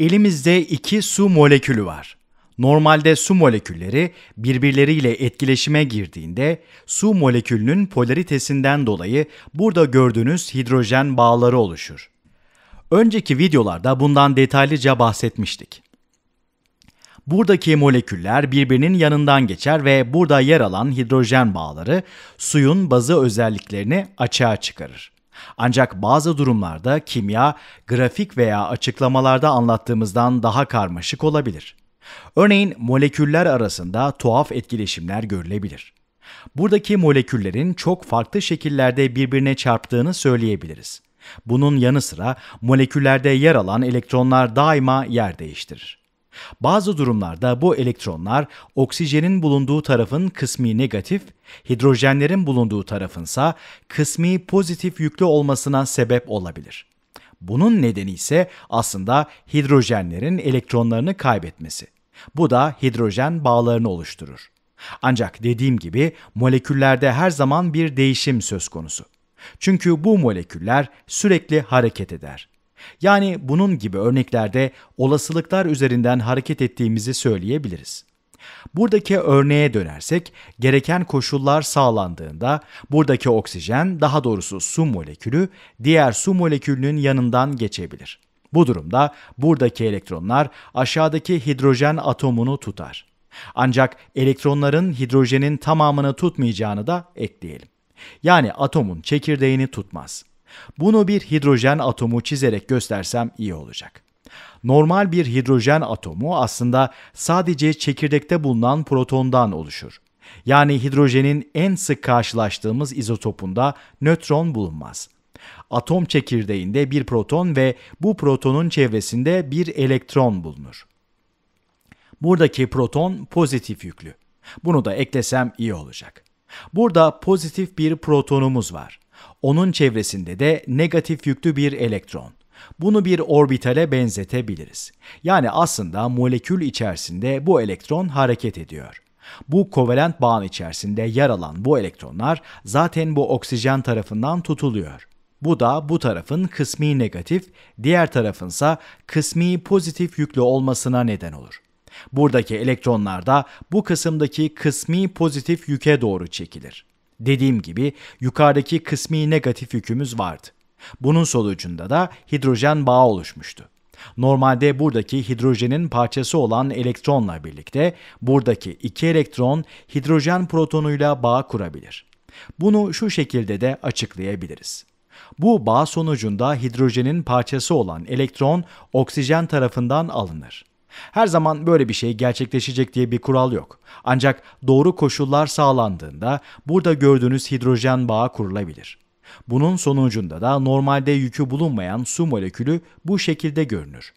Elimizde iki su molekülü var. Normalde su molekülleri birbirleriyle etkileşime girdiğinde su molekülünün polaritesinden dolayı burada gördüğünüz hidrojen bağları oluşur. Önceki videolarda bundan detaylıca bahsetmiştik. Buradaki moleküller birbirinin yanından geçer ve burada yer alan hidrojen bağları suyun bazı özelliklerini açığa çıkarır. Ancak bazı durumlarda kimya grafik veya açıklamalarda anlattığımızdan daha karmaşık olabilir. Örneğin moleküller arasında tuhaf etkileşimler görülebilir. Buradaki moleküllerin çok farklı şekillerde birbirine çarptığını söyleyebiliriz. Bunun yanı sıra moleküllerde yer alan elektronlar daima yer değiştirir. Bazı durumlarda bu elektronlar oksijenin bulunduğu tarafın kısmi negatif, hidrojenlerin bulunduğu tarafınsa kısmi pozitif yüklü olmasına sebep olabilir. Bunun nedeni ise aslında hidrojenlerin elektronlarını kaybetmesi. Bu da hidrojen bağlarını oluşturur. Ancak dediğim gibi moleküllerde her zaman bir değişim söz konusu. Çünkü bu moleküller sürekli hareket eder. Yani bunun gibi örneklerde olasılıklar üzerinden hareket ettiğimizi söyleyebiliriz. Buradaki örneğe dönersek, gereken koşullar sağlandığında buradaki oksijen, daha doğrusu su molekülü, diğer su molekülünün yanından geçebilir. Bu durumda buradaki elektronlar aşağıdaki hidrojen atomunu tutar. Ancak elektronların hidrojenin tamamını tutmayacağını da ekleyelim. Yani atomun çekirdeğini tutmaz. Bunu bir hidrojen atomu çizerek göstersem iyi olacak. Normal bir hidrojen atomu aslında sadece çekirdekte bulunan protondan oluşur. Yani hidrojenin en sık karşılaştığımız izotopunda nötron bulunmaz. Atom çekirdeğinde bir proton ve bu protonun çevresinde bir elektron bulunur. Buradaki proton pozitif yüklü. Bunu da eklesem iyi olacak. Burada pozitif bir protonumuz var. Onun çevresinde de negatif yüklü bir elektron. Bunu bir orbitale benzetebiliriz. Yani aslında molekül içerisinde bu elektron hareket ediyor. Bu kovalent bağın içerisinde yer alan bu elektronlar zaten bu oksijen tarafından tutuluyor. Bu da bu tarafın kısmi negatif, diğer tarafınsa kısmi pozitif yüklü olmasına neden olur. Buradaki elektronlar da bu kısımdaki kısmi pozitif yüke doğru çekilir. Dediğim gibi yukarıdaki kısmi negatif yükümüz vardı. Bunun sonucunda da hidrojen bağı oluşmuştu. Normalde buradaki hidrojenin parçası olan elektronla birlikte buradaki iki elektron hidrojen protonuyla bağ kurabilir. Bunu şu şekilde de açıklayabiliriz. Bu bağ sonucunda hidrojenin parçası olan elektron oksijen tarafından alınır. Her zaman böyle bir şey gerçekleşecek diye bir kural yok. Ancak doğru koşullar sağlandığında burada gördüğünüz hidrojen bağı kurulabilir. Bunun sonucunda da normalde yükü bulunmayan su molekülü bu şekilde görünür.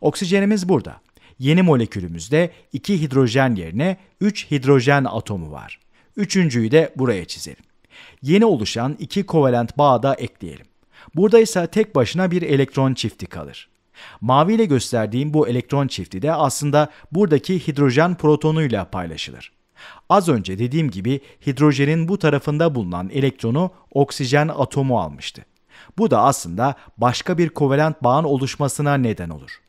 Oksijenimiz burada. Yeni molekülümüzde 2 hidrojen yerine 3 hidrojen atomu var. Üçüncüyü de buraya çizelim. Yeni oluşan iki kovalent bağı da ekleyelim. Burada ise tek başına bir elektron çifti kalır. Mavi ile gösterdiğim bu elektron çifti de aslında buradaki hidrojen protonuyla paylaşılır. Az önce dediğim gibi hidrojenin bu tarafında bulunan elektronu oksijen atomu almıştı. Bu da aslında başka bir kovalent bağın oluşmasına neden olur.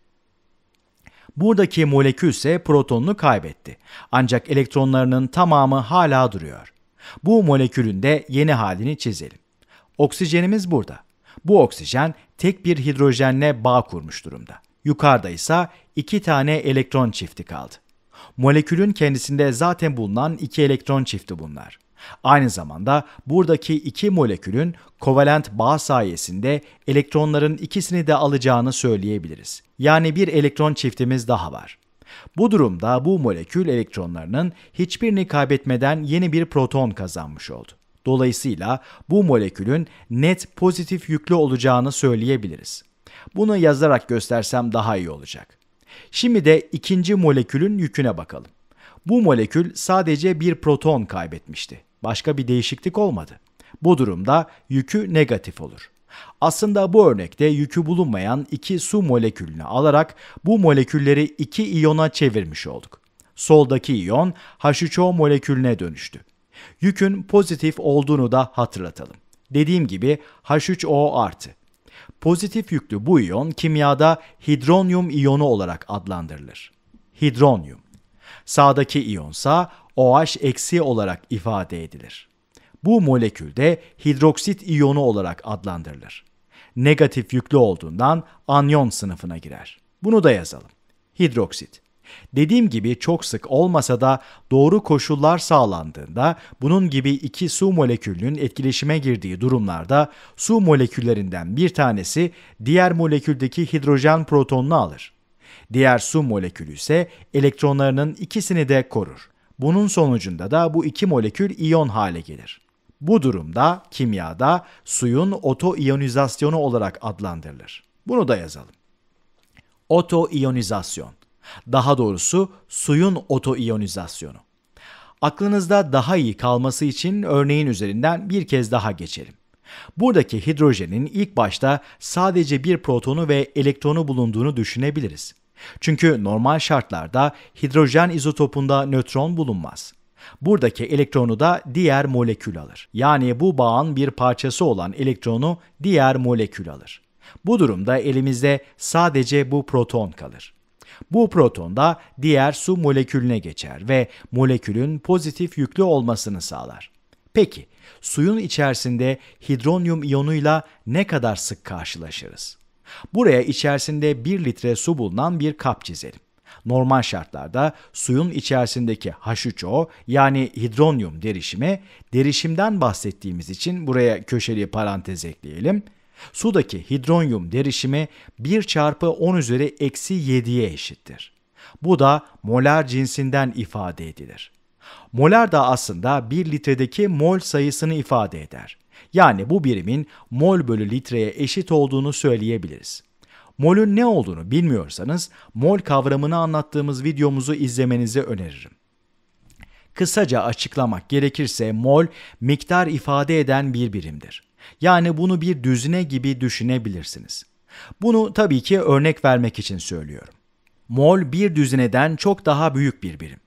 Buradaki molekül ise protonunu kaybetti. Ancak elektronlarının tamamı hala duruyor. Bu molekülün de yeni halini çizelim. Oksijenimiz burada. Bu oksijen tek bir hidrojenle bağ kurmuş durumda. Yukarıda ise iki tane elektron çifti kaldı. Molekülün kendisinde zaten bulunan iki elektron çifti bunlar. Aynı zamanda buradaki iki molekülün kovalent bağ sayesinde elektronların ikisini de alacağını söyleyebiliriz. Yani bir elektron çiftimiz daha var. Bu durumda bu molekül elektronlarının hiçbirini kaybetmeden yeni bir proton kazanmış oldu. Dolayısıyla bu molekülün net pozitif yüklü olacağını söyleyebiliriz. Bunu yazarak göstersem daha iyi olacak. Şimdi de ikinci molekülün yüküne bakalım. Bu molekül sadece bir proton kaybetmişti. Başka bir değişiklik olmadı. Bu durumda yükü negatif olur. Aslında bu örnekte yükü bulunmayan iki su molekülünü alarak bu molekülleri iki iyona çevirmiş olduk. Soldaki iyon H3O molekülüne dönüştü. Yükün pozitif olduğunu da hatırlatalım. Dediğim gibi H3O artı. Pozitif yüklü bu iyon kimyada hidronyum iyonu olarak adlandırılır. Hidronyum. Sağdaki iyonsa OH eksi olarak ifade edilir. Bu molekülde hidroksit iyonu olarak adlandırılır. Negatif yüklü olduğundan anyon sınıfına girer. Bunu da yazalım. Hidroksit. Dediğim gibi çok sık olmasa da doğru koşullar sağlandığında bunun gibi iki su molekülünün etkileşime girdiği durumlarda su moleküllerinden bir tanesi diğer moleküldeki hidrojen protonunu alır. Diğer su molekülü ise elektronlarının ikisini de korur. Bunun sonucunda da bu iki molekül iyon hale gelir. Bu durumda kimyada suyun otoiyonizasyonu olarak adlandırılır. Bunu da yazalım. Otoiyonizasyon daha doğrusu suyun otoiyonizasyonu. Aklınızda daha iyi kalması için örneğin üzerinden bir kez daha geçelim. Buradaki hidrojenin ilk başta sadece bir protonu ve elektronu bulunduğunu düşünebiliriz. Çünkü normal şartlarda hidrojen izotopunda nötron bulunmaz. Buradaki elektronu da diğer molekül alır. Yani bu bağın bir parçası olan elektronu diğer molekül alır. Bu durumda elimizde sadece bu proton kalır. Bu proton da diğer su molekülüne geçer ve molekülün pozitif yüklü olmasını sağlar. Peki, suyun içerisinde hidronyum iyonuyla ne kadar sık karşılaşırız? Buraya içerisinde 1 litre su bulunan bir kap çizelim. Normal şartlarda suyun içerisindeki H3O yani hidronyum derişimi, derişimden bahsettiğimiz için buraya köşeli parantez ekleyelim, Sudaki hidronyum derişimi 1 çarpı 10 üzeri eksi 7'ye eşittir. Bu da molar cinsinden ifade edilir. Molar da aslında 1 litredeki mol sayısını ifade eder. Yani bu birimin mol bölü litreye eşit olduğunu söyleyebiliriz. Mol'ün ne olduğunu bilmiyorsanız mol kavramını anlattığımız videomuzu izlemenizi öneririm. Kısaca açıklamak gerekirse mol miktar ifade eden bir birimdir. Yani bunu bir düzine gibi düşünebilirsiniz. Bunu tabii ki örnek vermek için söylüyorum. Mol bir düzineden çok daha büyük bir birim.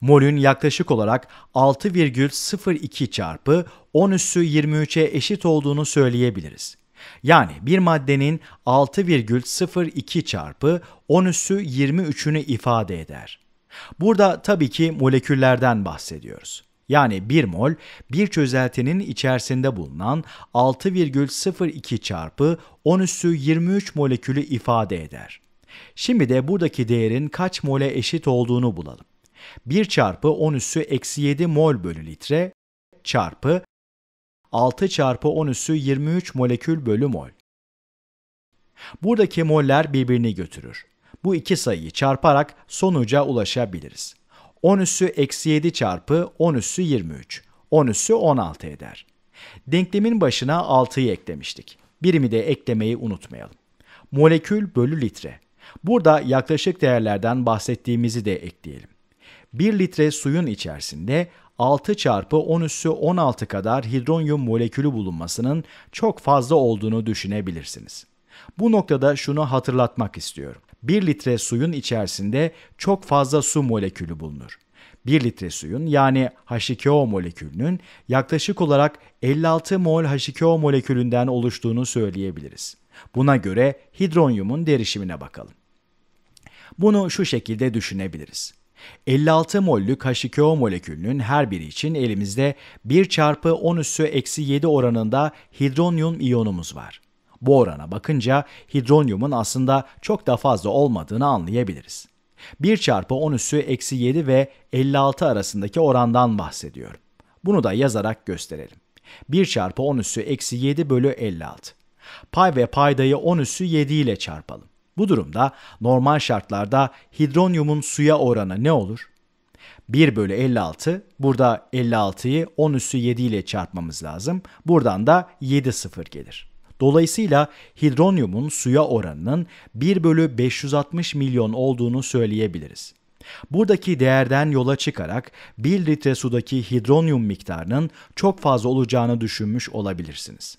Mol'ün yaklaşık olarak 6,02 çarpı 10 üssü 23'e eşit olduğunu söyleyebiliriz. Yani bir maddenin 6,02 çarpı 10 üssü 23'ünü ifade eder. Burada tabii ki moleküllerden bahsediyoruz. Yani 1 mol bir çözeltinin içerisinde bulunan 6,02 çarpı 10 üssü 23 molekülü ifade eder. Şimdi de buradaki değerin kaç mole eşit olduğunu bulalım. 1 çarpı 10 üssü eksi 7 mol bölü litre çarpı 6 çarpı 10 üssü 23 molekül bölü mol. Buradaki moller birbirini götürür. Bu iki sayıyı çarparak sonuca ulaşabiliriz. 10 üssü eksi 7 çarpı 10 üssü 23. 10 üssü 16 eder. Denklemin başına 6'yı eklemiştik. Birimi de eklemeyi unutmayalım. Molekül bölü litre. Burada yaklaşık değerlerden bahsettiğimizi de ekleyelim. 1 litre suyun içerisinde 6 çarpı 10 üssü 16 kadar hidronyum molekülü bulunmasının çok fazla olduğunu düşünebilirsiniz. Bu noktada şunu hatırlatmak istiyorum. 1 litre suyun içerisinde çok fazla su molekülü bulunur. 1 litre suyun yani H2O molekülünün yaklaşık olarak 56 mol H2O molekülünden oluştuğunu söyleyebiliriz. Buna göre hidronyumun derişimine bakalım. Bunu şu şekilde düşünebiliriz. 56 mollük H2O molekülünün her biri için elimizde 1 çarpı 10 üssü eksi 7 oranında hidronyum iyonumuz var. Bu orana bakınca hidronyumun aslında çok da fazla olmadığını anlayabiliriz. 1 çarpı 10 üssü eksi 7 ve 56 arasındaki orandan bahsediyorum. Bunu da yazarak gösterelim. 1 çarpı 10 üssü eksi 7 bölü 56. Pay ve paydayı 10 üssü 7 ile çarpalım. Bu durumda normal şartlarda hidronyumun suya oranı ne olur? 1 bölü 56, burada 56'yı 10 üssü 7 ile çarpmamız lazım. Buradan da 7 sıfır gelir. Dolayısıyla hidronyumun suya oranının 1 bölü 560 milyon olduğunu söyleyebiliriz. Buradaki değerden yola çıkarak 1 litre sudaki hidronyum miktarının çok fazla olacağını düşünmüş olabilirsiniz.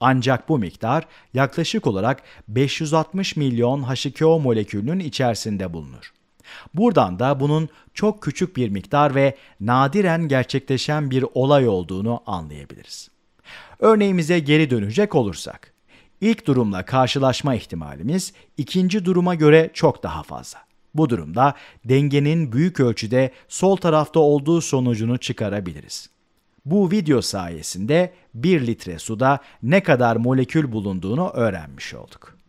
Ancak bu miktar yaklaşık olarak 560 milyon H2O molekülünün içerisinde bulunur. Buradan da bunun çok küçük bir miktar ve nadiren gerçekleşen bir olay olduğunu anlayabiliriz. Örneğimize geri dönecek olursak. İlk durumla karşılaşma ihtimalimiz ikinci duruma göre çok daha fazla. Bu durumda dengenin büyük ölçüde sol tarafta olduğu sonucunu çıkarabiliriz. Bu video sayesinde 1 litre suda ne kadar molekül bulunduğunu öğrenmiş olduk.